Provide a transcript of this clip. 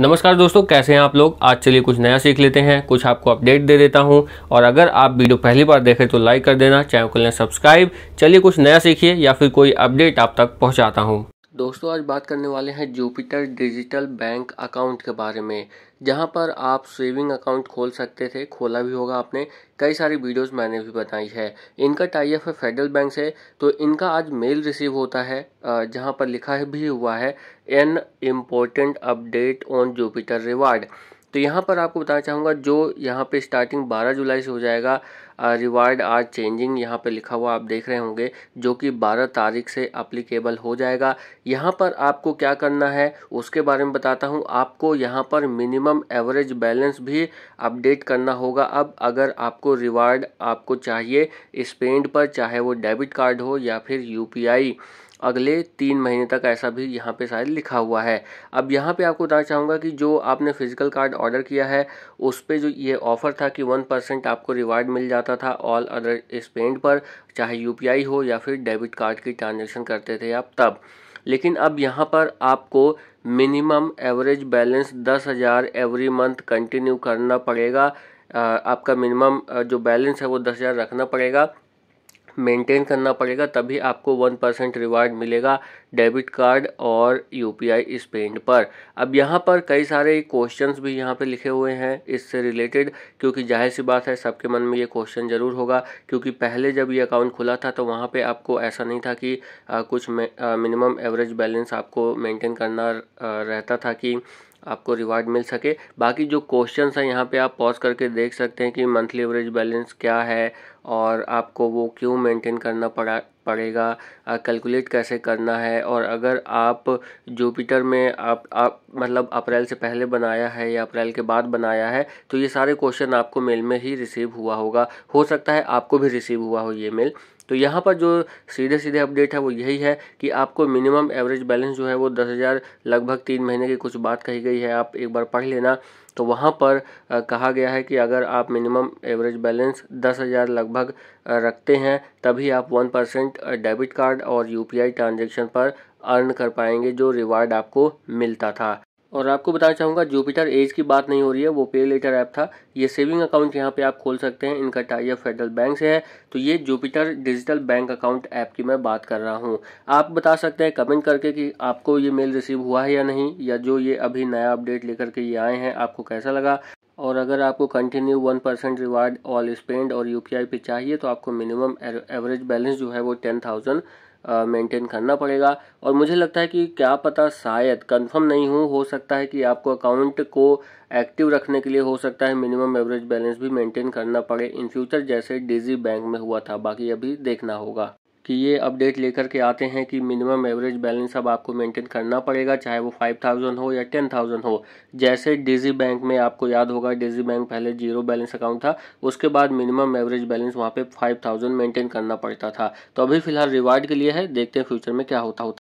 नमस्कार दोस्तों कैसे हैं आप लोग आज चलिए कुछ नया सीख लेते हैं कुछ आपको अपडेट दे देता हूं और अगर आप वीडियो पहली बार देखें तो लाइक कर देना चैनल को लें सब्सक्राइब चलिए कुछ नया सीखिए या फिर कोई अपडेट आप तक पहुंचाता हूं दोस्तों आज बात करने वाले हैं जुपिटर डिजिटल बैंक अकाउंट के बारे में जहां पर आप सेविंग अकाउंट खोल सकते थे खोला भी होगा आपने कई सारी वीडियोस मैंने भी बताई है इनका टाइप है फेडरल बैंक से तो इनका आज मेल रिसीव होता है जहां पर लिखा भी हुआ है an important update on Jupiter reward तो यहाँ पर आपको बताना चाहूँगा जो यहाँ पे स्टार्टिंग 12 जुलाई से हो जाएगा रिवार्ड आर चेंजिंग यहाँ पे लिखा हुआ आप देख रहे होंगे जो कि 12 तारीख से अप्लीकेबल हो जाएगा यहाँ पर आपको क्या करना है उसके बारे में बताता हूँ आपको यहाँ पर मिनिमम एवरेज बैलेंस भी अपडेट करना होगा अब अगर आपको रिवार्ड आपको चाहिए स्पेंड पर चाहे वो डेबिट कार्ड हो या फिर यू अगले तीन महीने तक ऐसा भी यहाँ पे शायद लिखा हुआ है अब यहाँ पे आपको बताना चाहूँगा कि जो आपने फिजिकल कार्ड ऑर्डर किया है उस पर जो ये ऑफ़र था कि वन परसेंट आपको रिवार्ड मिल जाता था ऑल अदर स्पेंड पर चाहे यू हो या फिर डेबिट कार्ड की ट्रांजेक्शन करते थे आप तब लेकिन अब यहाँ पर आपको मिनिमम एवरेज बैलेंस दस हज़ार एवरी मंथ कंटिन्यू करना पड़ेगा आपका मिनिमम जो बैलेंस है वो दस हज़ार रखना पड़ेगा मेंटेन करना पड़ेगा तभी आपको वन परसेंट रिवार्ड मिलेगा डेबिट कार्ड और यू पी आई स्पेंड पर अब यहाँ पर कई सारे क्वेश्चंस भी यहाँ पे लिखे हुए हैं इससे रिलेटेड क्योंकि जाहिर सी बात है सबके मन में ये क्वेश्चन ज़रूर होगा क्योंकि पहले जब ये अकाउंट खुला था तो वहाँ पे आपको ऐसा नहीं था कि आ, कुछ मिनिमम एवरेज बैलेंस आपको मेंटेन करना रहता था कि आपको रिवार्ड मिल सके बाकी जो क्वेश्चन हैं यहाँ पे आप पॉज करके देख सकते हैं कि मंथली एवरेज बैलेंस क्या है और आपको वो क्यों मेंटेन करना पड़ा पड़ेगा कैलकुलेट कैसे करना है और अगर आप जुपिटर में आप आप मतलब अप्रैल से पहले बनाया है या अप्रैल के बाद बनाया है तो ये सारे क्वेश्चन आपको मेल में ही रिसीव हुआ होगा हो सकता है आपको भी रिसीव हुआ हो ये मेल तो यहाँ पर जो सीधे सीधे अपडेट है वो यही है कि आपको मिनिमम एवरेज बैलेंस जो है वो दस हज़ार लगभग तीन महीने की कुछ बात कही गई है आप एक बार पढ़ लेना तो वहाँ पर कहा गया है कि अगर आप मिनिमम एवरेज बैलेंस दस हज़ार लगभग रखते हैं तभी आप वन परसेंट डेबिट कार्ड और यू पी आई ट्रांजेक्शन पर अर्न कर पाएंगे जो रिवार्ड आपको मिलता था और आपको बताना चाहूँगा जुपिटर एज की बात नहीं हो रही है वो पे लेटर ऐप था ये सेविंग अकाउंट यहाँ पे आप खोल सकते हैं इनका टाइप फेडरल बैंक से है तो ये Jupiter digital bank account app की मैं बात कर रहा हूँ आप बता सकते हैं कमेंट करके कि आपको ये मेल रिसीव हुआ है या नहीं या जो ये अभी नया अपडेट लेकर के ये आए हैं आपको कैसा लगा और अगर आपको continue one percent reward all spend और यू पे चाहिए तो आपको मिनिमम एवरेज बैलेंस जो है वो टेन थाउजेंड मेंटेन करना पड़ेगा और मुझे लगता है कि क्या पता शायद कंफर्म नहीं हूँ हो सकता है कि आपको अकाउंट को एक्टिव रखने के लिए हो सकता है मिनिमम एवरेज बैलेंस भी मेंटेन करना पड़े इन फ्यूचर जैसे डीजी बैंक में हुआ था बाकी अभी देखना होगा कि ये अपडेट लेकर के आते हैं कि मिनिमम एवरेज बैलेंस अब आपको मेंटेन करना पड़ेगा चाहे वो फाइव थाउजेंड हो या टेन थाउजेंड हो जैसे डिजी बैंक में आपको याद होगा डिजी बैंक पहले जीरो बैलेंस अकाउंट था उसके बाद मिनिमम एवरेज बैलेंस वहाँ पे फाइव थाउजेंड मेंटेन करना पड़ता था तो अभी फिलहाल रिवार्ड के लिए है देखते हैं फ्यूचर में क्या होता होता